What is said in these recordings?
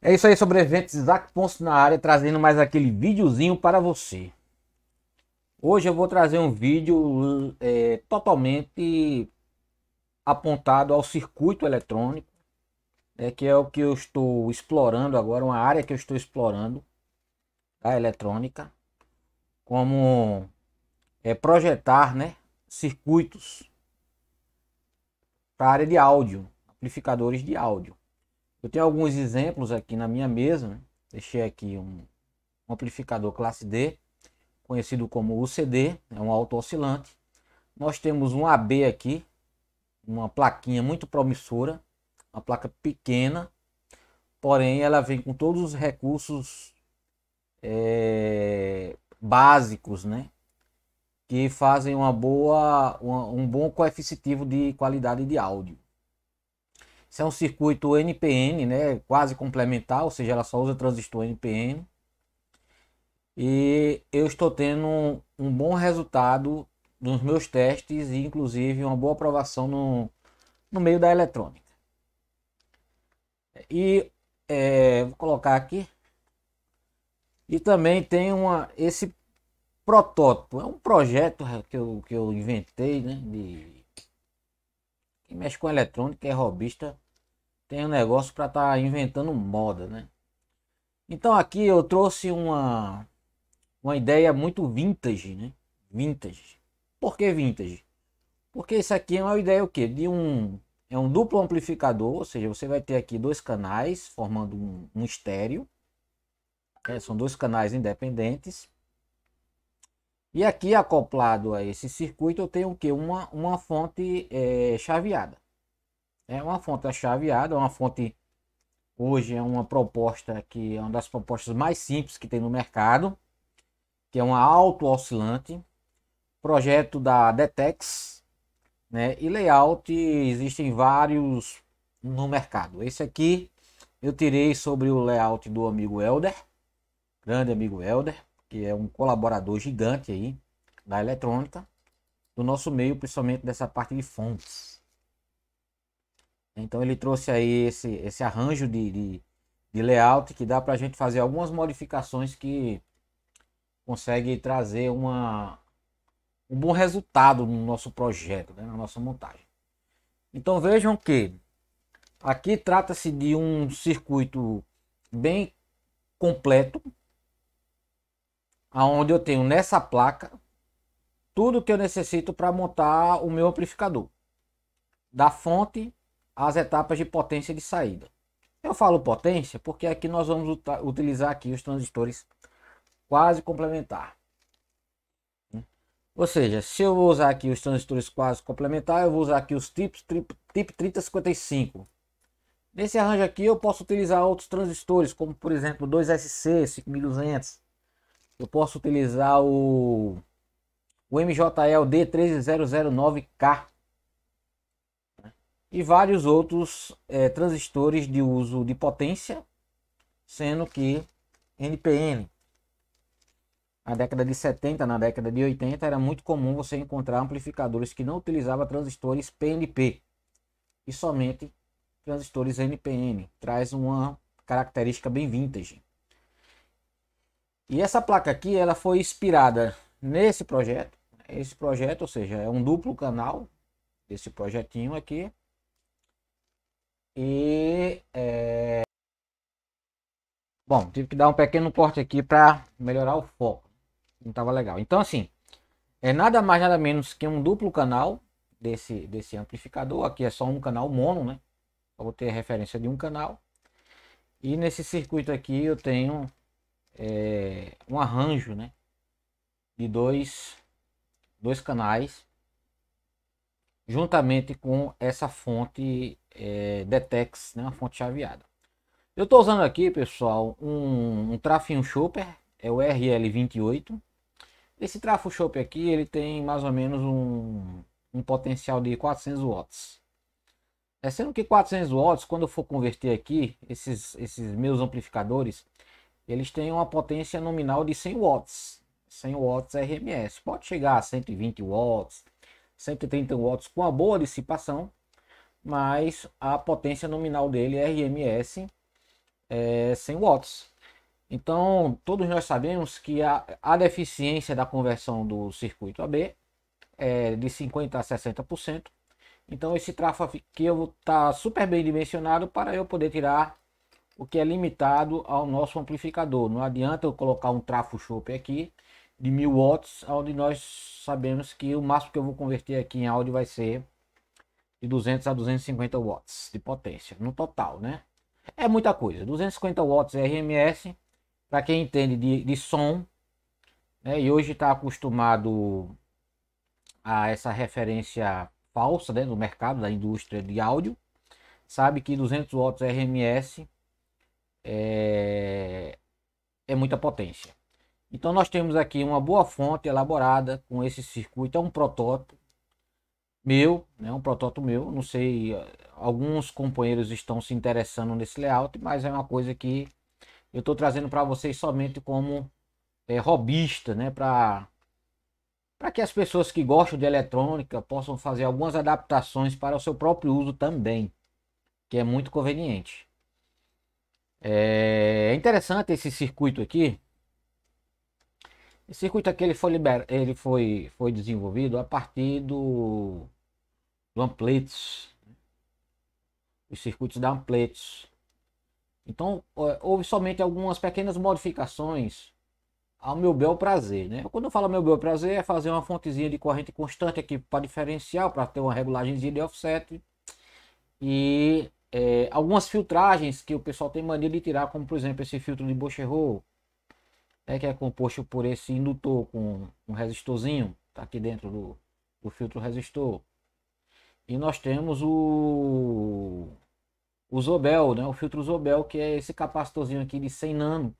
É isso aí, sobreviventes. Isaac Ponce na área, trazendo mais aquele videozinho para você. Hoje eu vou trazer um vídeo é, totalmente apontado ao circuito eletrônico, é que é o que eu estou explorando agora, uma área que eu estou explorando, a eletrônica, como é, projetar né, circuitos para a área de áudio, amplificadores de áudio. Eu tenho alguns exemplos aqui na minha mesa. Né? Deixei aqui um, um amplificador classe D, conhecido como UCD, é um auto-oscilante. Nós temos um AB aqui, uma plaquinha muito promissora, uma placa pequena, porém ela vem com todos os recursos é, básicos, né? Que fazem uma boa, uma, um bom coeficiente de qualidade de áudio. Isso é um circuito NPN, né? Quase complementar, ou seja, ela só usa transistor NPN. E eu estou tendo um, bom resultado nos meus testes e inclusive uma boa aprovação no, no meio da eletrônica. E é, vou colocar aqui. E também tem uma, esse protótipo. É um projeto que eu, que eu inventei, né? De, quem mexe com eletrônica é robista tem um negócio para estar tá inventando moda, né? Então aqui eu trouxe uma uma ideia muito vintage, né? Vintage. Por que vintage? Porque isso aqui é uma ideia o quê? De um é um duplo amplificador, ou seja, você vai ter aqui dois canais formando um, um estéreo. É, são dois canais independentes. E aqui acoplado a esse circuito eu tenho o que uma uma fonte é, chaveada. É uma fonte achaveada, uma fonte hoje é uma proposta que é uma das propostas mais simples que tem no mercado, que é uma auto-oscilante, projeto da Detex, né? E layout existem vários no mercado. Esse aqui eu tirei sobre o layout do amigo Elder, grande amigo Elder, que é um colaborador gigante aí da eletrônica, do nosso meio, principalmente dessa parte de fontes. Então ele trouxe aí esse, esse arranjo de, de, de layout que dá para a gente fazer algumas modificações que consegue trazer uma, um bom resultado no nosso projeto, né? na nossa montagem. Então vejam que aqui trata-se de um circuito bem completo, aonde eu tenho nessa placa tudo que eu necessito para montar o meu amplificador. Da fonte as etapas de potência de saída. Eu falo potência porque aqui nós vamos utilizar aqui os transistores quase complementar. Ou seja, se eu vou usar aqui os transistores quase complementar, eu vou usar aqui os tipos tipo, 3055. Nesse arranjo aqui eu posso utilizar outros transistores, como por exemplo 2SC 5200. Eu posso utilizar o, o MJL D3009K e vários outros é, transistores de uso de potência, sendo que NPN. Na década de 70, na década de 80, era muito comum você encontrar amplificadores que não utilizavam transistores PNP e somente transistores NPN. Traz uma característica bem vintage. E essa placa aqui, ela foi inspirada nesse projeto. Esse projeto, ou seja, é um duplo canal desse projetinho aqui. E. É... Bom, tive que dar um pequeno corte aqui para melhorar o foco. Não estava legal. Então, assim, é nada mais nada menos que um duplo canal desse, desse amplificador. Aqui é só um canal mono, né? vou ter referência de um canal. E nesse circuito aqui eu tenho é, um arranjo, né? De dois, dois canais. Juntamente com essa fonte é, Detex, né, uma fonte chaveada. Eu estou usando aqui, pessoal, um, um trafinho chopper, é o RL28. Esse trafo chopper aqui, ele tem mais ou menos um, um potencial de 400 watts. É, sendo que 400 watts, quando eu for converter aqui, esses, esses meus amplificadores, eles têm uma potência nominal de 100 watts. 100 watts RMS. Pode chegar a 120 watts, 130 watts com uma boa dissipação mas a potência nominal dele é RMS é 100 watts. Então, todos nós sabemos que a, a deficiência da conversão do circuito AB é de 50% a 60%. Então, esse trafo aqui eu vou estar tá super bem dimensionado para eu poder tirar o que é limitado ao nosso amplificador. Não adianta eu colocar um trafo chope aqui de 1000 watts, onde nós sabemos que o máximo que eu vou converter aqui em áudio vai ser de 200 a 250 watts de potência no total, né? É muita coisa. 250 watts RMS, para quem entende de, de som, né? e hoje está acostumado a essa referência falsa né? Do mercado da indústria de áudio, sabe que 200 watts RMS é, é muita potência. Então nós temos aqui uma boa fonte elaborada com esse circuito, é um protótipo meu, né, um protótipo meu. Não sei, alguns companheiros estão se interessando nesse layout, mas é uma coisa que eu estou trazendo para vocês somente como é, robista, né, para para que as pessoas que gostam de eletrônica possam fazer algumas adaptações para o seu próprio uso também, que é muito conveniente. É, é interessante esse circuito aqui. Esse circuito aqui ele foi, liber... ele foi, foi desenvolvido a partir do do né? os circuitos da amplets. Então, houve somente algumas pequenas modificações ao meu bel prazer, né? Quando eu falo meu bel prazer é fazer uma fontezinha de corrente constante aqui para diferencial, para ter uma regulagem de offset e é, algumas filtragens que o pessoal tem mania de tirar, como por exemplo esse filtro de Bocherot, né, que é composto por esse indutor com um resistorzinho, tá aqui dentro do, do filtro resistor. E nós temos o, o Zobel, né? o filtro Zobel, que é esse capacitorzinho aqui de 100 nano,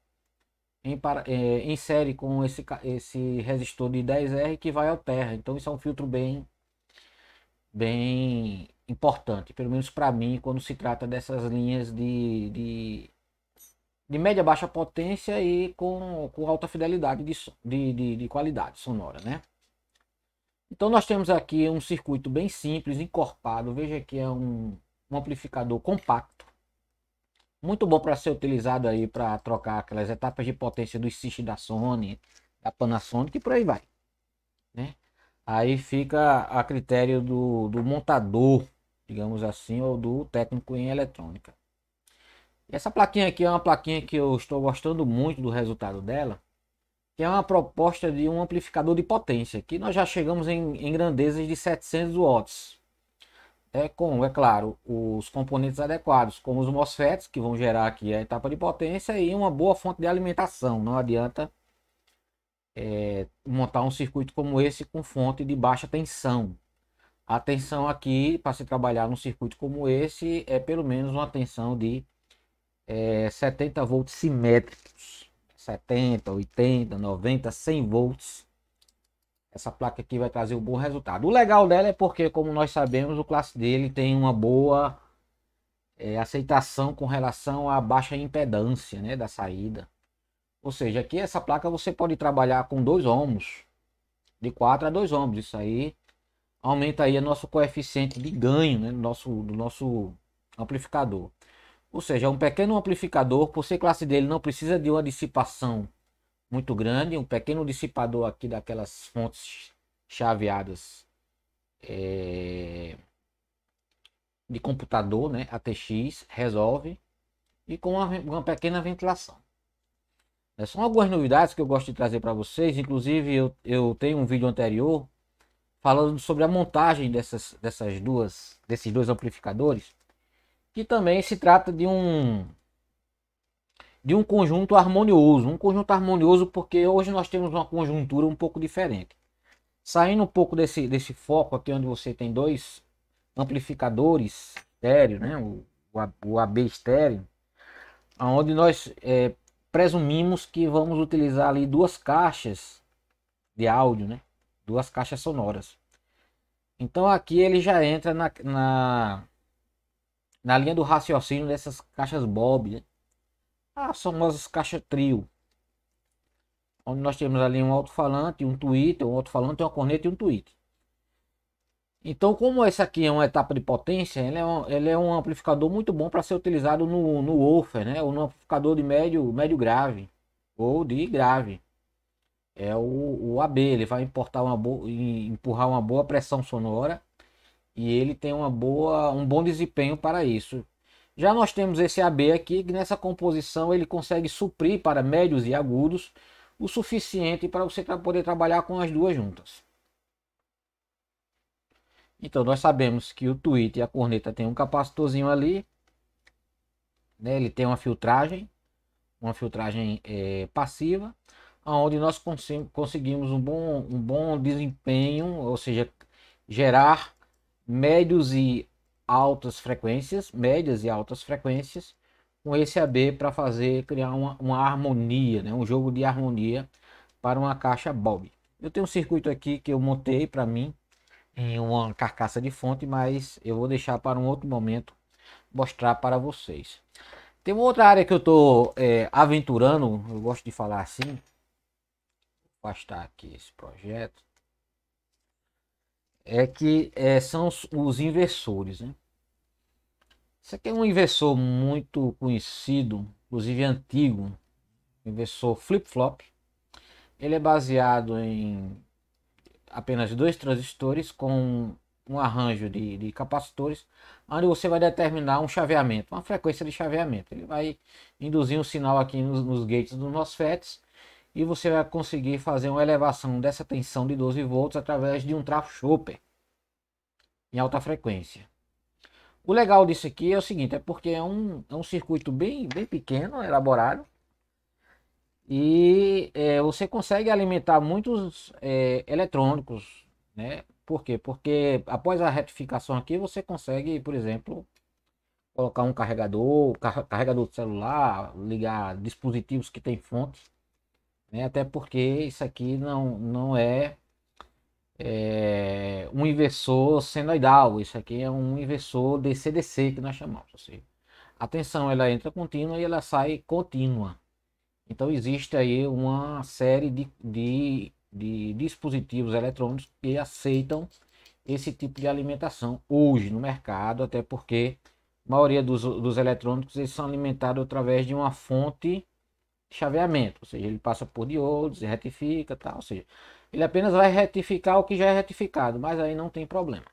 em, para, é, em série com esse, esse resistor de 10R que vai ao terra. Então isso é um filtro bem, bem importante, pelo menos para mim, quando se trata dessas linhas de, de, de média baixa potência e com, com alta fidelidade de, de, de, de qualidade sonora, né? Então nós temos aqui um circuito bem simples, encorpado. Veja que é um, um amplificador compacto. Muito bom para ser utilizado aí para trocar aquelas etapas de potência dos SIS da Sony, da Panasonic e por aí vai. Né? Aí fica a critério do, do montador, digamos assim, ou do técnico em eletrônica. E essa plaquinha aqui é uma plaquinha que eu estou gostando muito do resultado dela que é uma proposta de um amplificador de potência, que nós já chegamos em, em grandezas de 700 watts. É com, é claro, os componentes adequados, como os MOSFETs, que vão gerar aqui a etapa de potência, e uma boa fonte de alimentação. Não adianta é, montar um circuito como esse com fonte de baixa tensão. A tensão aqui, para se trabalhar num circuito como esse, é pelo menos uma tensão de é, 70 volts simétricos. 70, 80, 90, 100 volts. Essa placa aqui vai trazer um bom resultado. O legal dela é porque, como nós sabemos, o classe dele tem uma boa é, aceitação com relação à baixa impedância né, da saída. Ou seja, aqui essa placa você pode trabalhar com 2 ohms, de 4 a 2 ohms. Isso aí aumenta aí o nosso coeficiente de ganho né, do, nosso, do nosso amplificador. Ou seja, é um pequeno amplificador, por ser classe dele, não precisa de uma dissipação muito grande, um pequeno dissipador aqui daquelas fontes chaveadas é, de computador, né, ATX, resolve, e com uma, uma pequena ventilação. É, são algumas novidades que eu gosto de trazer para vocês, inclusive eu, eu tenho um vídeo anterior falando sobre a montagem dessas, dessas duas, desses dois amplificadores, que também se trata de um de um conjunto harmonioso, um conjunto harmonioso porque hoje nós temos uma conjuntura um pouco diferente. Saindo um pouco desse desse foco aqui onde você tem dois amplificadores estéreo, né, o, o AB estéreo, onde nós é, presumimos que vamos utilizar ali duas caixas de áudio, né? Duas caixas sonoras. Então aqui ele já entra na, na na linha do raciocínio dessas caixas Bob, né? Ah, as famosas caixas trio, onde nós temos ali um alto-falante, um tweet, um alto-falante, uma corneta e um tweet. Então, como essa aqui é uma etapa de potência, ele é um, ele é um amplificador muito bom para ser utilizado no, no woofer, né? Ou no amplificador de médio, médio grave, ou de grave. É o, o AB, ele vai importar uma boa, empurrar uma boa pressão sonora e ele tem uma boa, um bom desempenho para isso. Já nós temos esse AB aqui, que nessa composição ele consegue suprir para médios e agudos o suficiente para você poder trabalhar com as duas juntas. Então nós sabemos que o tweet e a corneta tem um capacitorzinho ali. Né? Ele tem uma filtragem, uma filtragem é, passiva, onde nós conseguimos um bom, um bom desempenho, ou seja, gerar médios e altas frequências, médias e altas frequências, com esse AB para fazer criar uma, uma, harmonia, né? um jogo de harmonia para uma caixa Bob. Eu tenho um circuito aqui que eu montei para mim em uma carcaça de fonte, mas eu vou deixar para um outro momento mostrar para vocês. Tem uma outra área que eu estou é, aventurando, eu gosto de falar assim. Vou afastar aqui esse projeto é que é, são os, os inversores. Né? Isso aqui é um inversor muito conhecido, inclusive antigo, inversor flip-flop. Ele é baseado em apenas dois transistores com um arranjo de, de, capacitores, onde você vai determinar um chaveamento, uma frequência de chaveamento. Ele vai induzir um sinal aqui nos, nos gates dos MOSFETs e você vai conseguir fazer uma elevação dessa tensão de 12 volts através de um trafo chopper em alta frequência. O legal disso aqui é o seguinte, é porque é um, é um circuito bem, bem pequeno, elaborado, e é, você consegue alimentar muitos é, eletrônicos, né? Por quê? Porque após a retificação aqui, você consegue, por exemplo, colocar um carregador, carregador de celular, ligar dispositivos que tem fontes né? Até porque isso aqui não, não é, é, um inversor senoidal, isso aqui é um inversor DCDC que nós chamamos. Assim. A tensão ela entra contínua e ela sai contínua. Então existe aí uma série de, de, de dispositivos eletrônicos que aceitam esse tipo de alimentação hoje no mercado, até porque a maioria dos, dos eletrônicos eles são alimentados através de uma fonte chaveamento, ou seja, ele passa por diodos e retifica, tá? ou seja, ele apenas vai retificar o que já é retificado, mas aí não tem problema.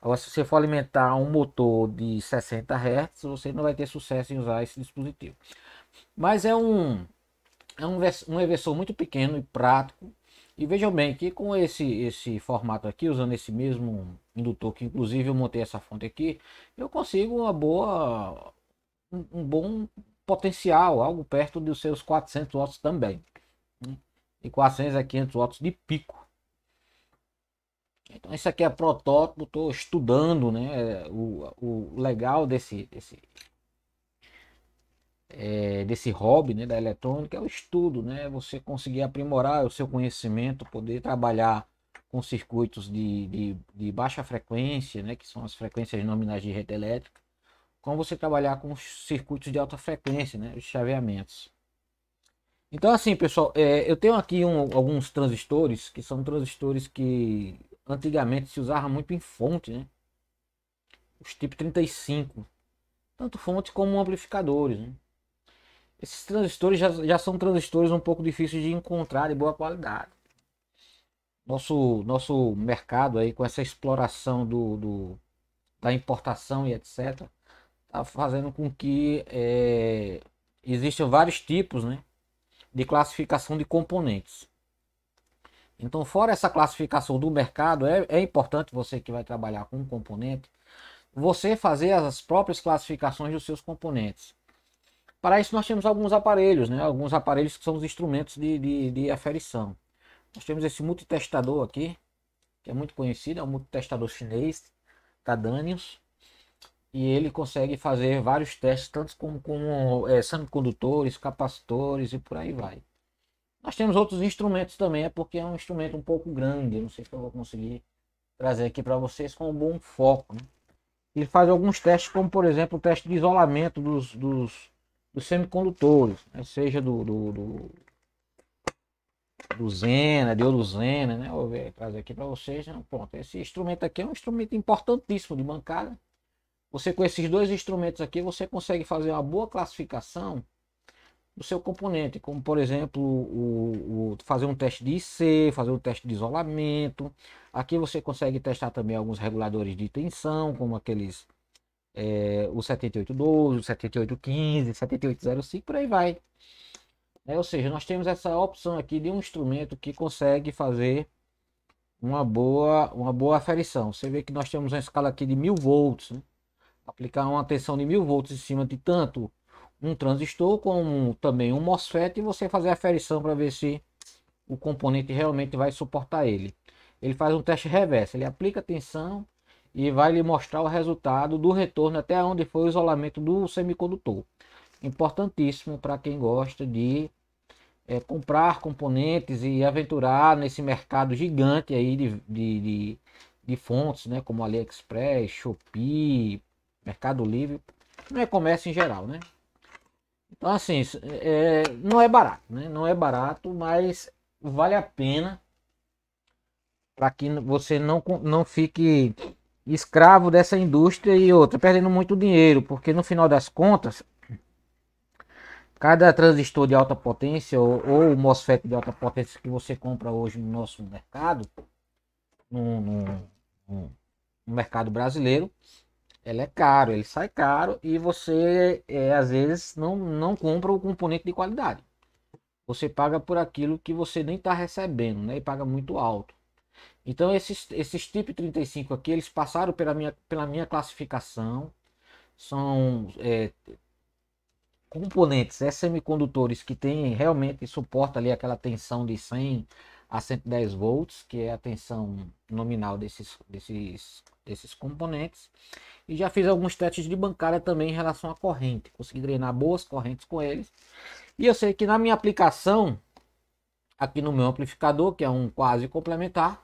Agora, se você for alimentar um motor de 60 Hz, você não vai ter sucesso em usar esse dispositivo. Mas é um, é um, um inversor muito pequeno e prático. E vejam bem que com esse, esse formato aqui, usando esse mesmo indutor, que inclusive eu montei essa fonte aqui, eu consigo uma boa, um, um bom potencial, algo perto dos seus 400 watts também. Né? e 400 a 500 watts de pico. Então, isso aqui é protótipo, estou estudando, né? O, o legal desse, desse, é, desse hobby né, da eletrônica é o estudo, né? Você conseguir aprimorar o seu conhecimento, poder trabalhar com circuitos de, de, de baixa frequência, né? Que são as frequências nominais de rede elétrica como você trabalhar com circuitos de alta frequência, né? Os chaveamentos. Então, assim, pessoal, é, eu tenho aqui um, alguns transistores, que são transistores que antigamente se usava muito em fonte, né? Os tipo 35, tanto fonte como amplificadores, né? Esses transistores já, já são transistores um pouco difíceis de encontrar de boa qualidade. Nosso, nosso mercado aí, com essa exploração do, do da importação e etc., tá fazendo com que é, existam vários tipos né, de classificação de componentes. Então, fora essa classificação do mercado, é, é importante você que vai trabalhar com um componente, você fazer as próprias classificações dos seus componentes. Para isso, nós temos alguns aparelhos, né? alguns aparelhos que são os instrumentos de, de, de aferição. Nós temos esse multitestador aqui, que é muito conhecido, é um multitestador chinês, Tadanius e ele consegue fazer vários testes, tanto com, com é, semicondutores, capacitores e por aí vai. Nós temos outros instrumentos também, é porque é um instrumento um pouco grande, não sei se eu vou conseguir trazer aqui para vocês com um bom foco. Né? Ele faz alguns testes, como por exemplo o teste de isolamento dos, dos, dos semicondutores, né? seja do, do, do, do Zena, de Oluzena, né? Vou ver, trazer aqui para vocês. Né? Pronto, esse instrumento aqui é um instrumento importantíssimo de bancada você com esses dois instrumentos aqui, você consegue fazer uma boa classificação do seu componente, como por exemplo, o, o, fazer um teste de IC, fazer um teste de isolamento. Aqui você consegue testar também alguns reguladores de tensão, como aqueles é, o 7812, 7815, 7805, por aí vai. É, ou seja, nós temos essa opção aqui de um instrumento que consegue fazer uma boa, uma boa aferição. Você vê que nós temos uma escala aqui de 1000 volts, né? aplicar uma tensão de 1000 volts em cima de tanto um transistor como também um MOSFET e você fazer a ferição para ver se o componente realmente vai suportar ele. Ele faz um teste reverso, ele aplica a tensão e vai lhe mostrar o resultado do retorno até onde foi o isolamento do semicondutor. Importantíssimo para quem gosta de é, comprar componentes e aventurar nesse mercado gigante aí de, de, de, de fontes, né, como AliExpress, Shopee, Mercado Livre, não é comércio em geral, né? Então, assim, é, não é barato, né? Não é barato, mas vale a pena para que você não, não fique escravo dessa indústria e outra, perdendo muito dinheiro, porque no final das contas, cada transistor de alta potência ou, ou MOSFET de alta potência que você compra hoje no nosso mercado, no, no, no mercado brasileiro, ela é caro, ele sai caro e você é, às vezes não, não compra o componente de qualidade. Você paga por aquilo que você nem está recebendo, né? E paga muito alto. Então esses, esses tipo 35 aqui, eles passaram pela minha, pela minha classificação. São é, componentes é semicondutores que tem realmente suporta ali aquela tensão de 100 a 110 volts, que é a tensão nominal desses, desses, desses componentes. E já fiz alguns testes de bancada também em relação à corrente. Consegui drenar boas correntes com eles. E eu sei que na minha aplicação, aqui no meu amplificador, que é um quase complementar,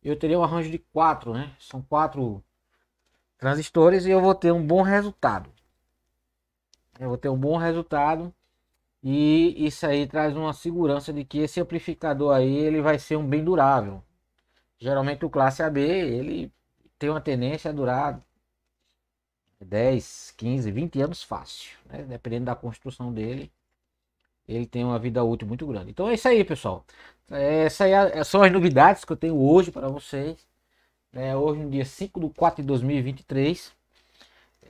eu teria um arranjo de quatro, né? São quatro transistores e eu vou ter um bom resultado. Eu vou ter um bom resultado e isso aí traz uma segurança de que esse amplificador aí ele vai ser um bem durável. Geralmente o classe AB ele tem uma tendência a durar 10, 15, 20 anos fácil, né? dependendo da construção dele. Ele tem uma vida útil muito grande. Então é isso aí, pessoal. Essas é, é são as novidades que eu tenho hoje para vocês. É, hoje, no dia 5 de 4 de 2023.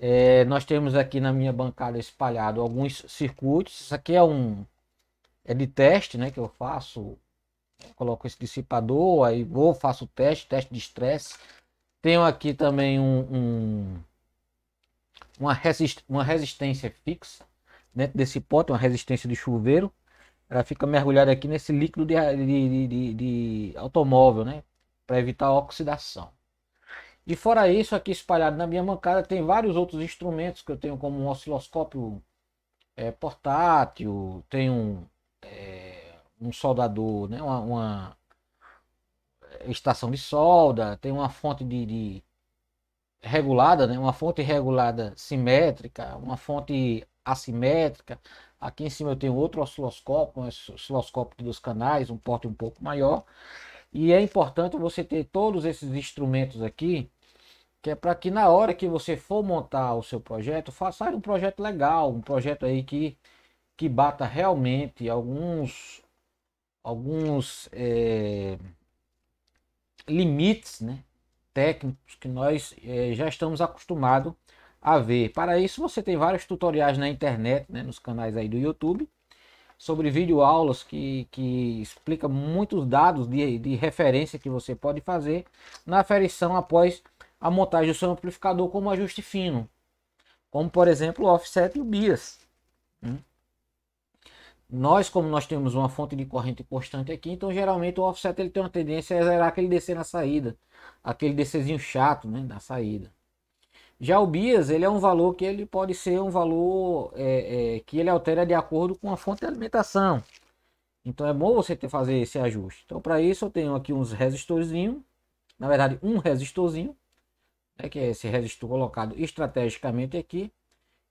É, nós temos aqui na minha bancada espalhado alguns circuitos. Isso aqui é um é de teste, né? Que eu faço, coloco esse dissipador, aí vou faço o teste, teste de estresse. Tenho aqui também um, um uma, resist, uma resistência fixa dentro desse pote, uma resistência de chuveiro. Ela fica mergulhada aqui nesse líquido de, de, de, de automóvel, né? Para evitar oxidação. E fora isso, aqui espalhado na minha bancada, tem vários outros instrumentos que eu tenho, como um osciloscópio é, portátil, tem um, é, um soldador, né? Uma, uma, estação de solda, tem uma fonte de, de regulada, né? uma fonte regulada simétrica, uma fonte assimétrica. Aqui em cima eu tenho outro osciloscópio, um osciloscópio de dois canais, um porte um pouco maior. E é importante você ter todos esses instrumentos aqui que é para que na hora que você for montar o seu projeto, faça um projeto legal, um projeto aí que, que bata realmente alguns, alguns é, limites né, técnicos que nós é, já estamos acostumados a ver. Para isso você tem vários tutoriais na internet, né, nos canais aí do YouTube, sobre vídeo aulas que, que explica muitos dados de, de referência que você pode fazer na aferição após a montagem do seu amplificador como ajuste fino, como por exemplo o offset e o bias. Né? Nós, como nós temos uma fonte de corrente constante aqui, então geralmente o offset ele tem uma tendência a zerar aquele DC na saída, aquele DCzinho chato né, na saída. Já o bias ele é um valor que ele pode ser um valor é, é, que ele altera de acordo com a fonte de alimentação. Então é bom você ter fazer esse ajuste. Então para isso eu tenho aqui uns resistorzinho, na verdade um resistorzinho né, que é esse resistor colocado estrategicamente aqui,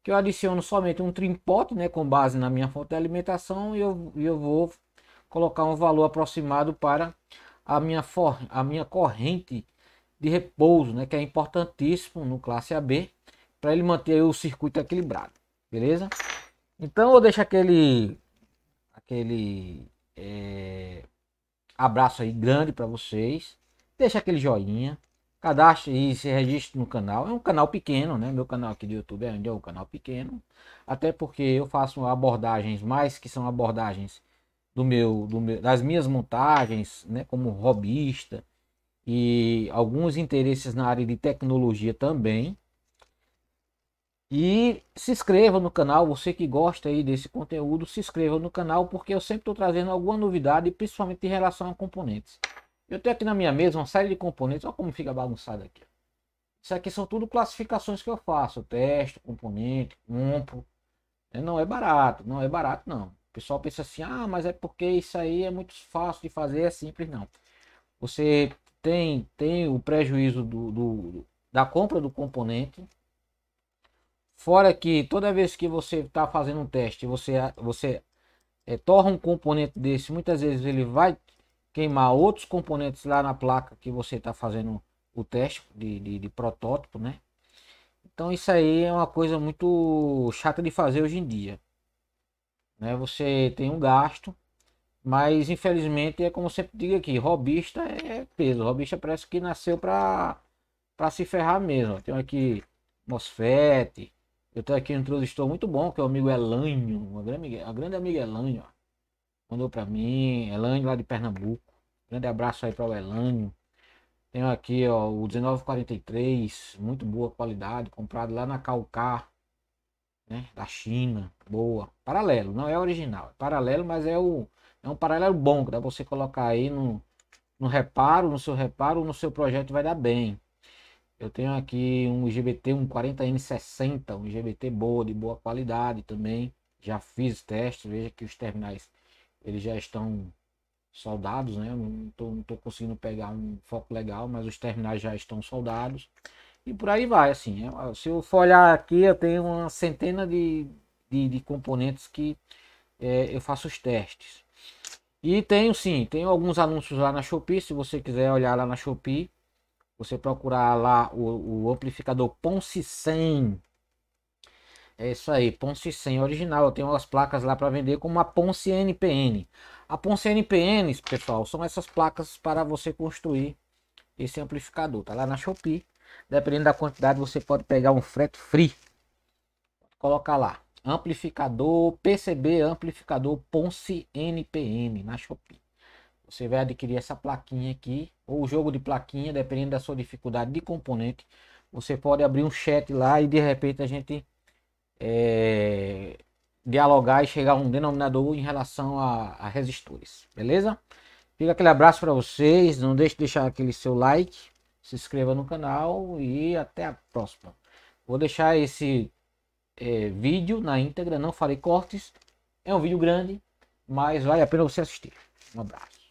que eu adiciono somente um trimpote, né, com base na minha fonte de alimentação, e eu, eu vou colocar um valor aproximado para a minha, for, a minha corrente de repouso, né, que é importantíssimo no classe AB, para ele manter o circuito equilibrado, beleza? Então eu deixo aquele, aquele é, abraço aí grande para vocês, deixa aquele joinha, cadastre e se registre no canal. É um canal pequeno, né? Meu canal aqui do YouTube é um canal pequeno. Até porque eu faço abordagens mais que são abordagens do meu, do meu das minhas montagens, né? Como robista e alguns interesses na área de tecnologia também. E se inscreva no canal, você que gosta aí desse conteúdo, se inscreva no canal porque eu sempre estou trazendo alguma novidade, principalmente em relação a componentes. Eu tenho aqui na minha mesa uma série de componentes. Olha como fica bagunçado aqui. Isso aqui são tudo classificações que eu faço. Eu testo, componente, compro. É, não é barato, não é barato não. O pessoal pensa assim, ah, mas é porque isso aí é muito fácil de fazer, é simples não. Você tem, tem o prejuízo do, do da compra do componente. Fora que toda vez que você está fazendo um teste, você, você é, torna um componente desse, muitas vezes ele vai queimar outros componentes lá na placa que você está fazendo o teste de, de, de, protótipo, né? Então isso aí é uma coisa muito chata de fazer hoje em dia. Né? Você tem um gasto, mas infelizmente é como eu sempre digo aqui, robista é peso. Robista parece que nasceu para para se ferrar mesmo. Tem aqui Mosfete, eu tenho aqui um transistor muito bom, que é o amigo Elanho, grande, a grande amiga Elanho, ó mandou para mim, Elânio lá de Pernambuco. Grande abraço aí para o Elânio. Tenho aqui ó, o 1943, muito boa qualidade, comprado lá na Calcar, né, da China, boa. Paralelo, não é original, é paralelo, mas é, o, é um paralelo bom, que dá pra você colocar aí no, no reparo, no seu reparo, no seu projeto vai dar bem. Eu tenho aqui um GBT, um 40N60, um GBT boa, de boa qualidade também. Já fiz testes, veja que os terminais eles já estão soldados, né? Eu não estou conseguindo pegar um foco legal, mas os terminais já estão soldados. E por aí vai, assim. É, se eu for olhar aqui, eu tenho uma centena de, de, de componentes que é, eu faço os testes. E tenho sim, tenho alguns anúncios lá na Shopee. Se você quiser olhar lá na Shopee, você procurar lá o, o amplificador Ponce 100 é isso aí, Ponce 100 original. Eu tenho umas placas lá para vender como a Ponce NPN. A Ponce NPN, pessoal, são essas placas para você construir esse amplificador. Tá lá na Shopee. Dependendo da quantidade, você pode pegar um frete free. Colocar lá. Amplificador PCB amplificador Ponce NPN na Shopee. Você vai adquirir essa plaquinha aqui ou o jogo de plaquinha, dependendo da sua dificuldade de componente. Você pode abrir um chat lá e de repente a gente é, dialogar e chegar a um denominador em relação a, a resistores, beleza? Fica aquele abraço para vocês, não deixe de deixar aquele seu like, se inscreva no canal e até a próxima. Vou deixar esse é, vídeo na íntegra, não farei cortes, é um vídeo grande, mas vale a pena você assistir. Um abraço.